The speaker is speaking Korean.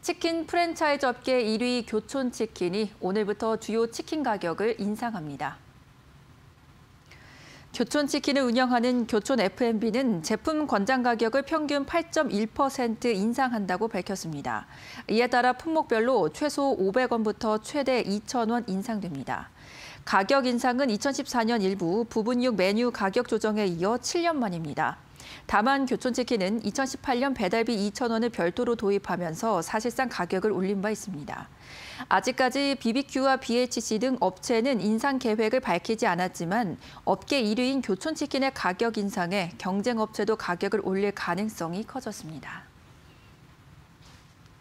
치킨 프랜차이즈 업계 1위 교촌치킨이 오늘부터 주요 치킨 가격을 인상합니다. 교촌치킨을 운영하는 교촌 F&B는 제품 권장 가격을 평균 8.1% 인상한다고 밝혔습니다. 이에 따라 품목별로 최소 500원부터 최대 2,000원 인상됩니다. 가격 인상은 2014년 일부 부분육 메뉴 가격 조정에 이어 7년 만입니다. 다만 교촌치킨은 2018년 배달비 2천원을 별도로 도입하면서 사실상 가격을 올린 바 있습니다. 아직까지 BBQ와 BHC 등 업체는 인상 계획을 밝히지 않았지만 업계 1위인 교촌치킨의 가격 인상에 경쟁업체도 가격을 올릴 가능성이 커졌습니다.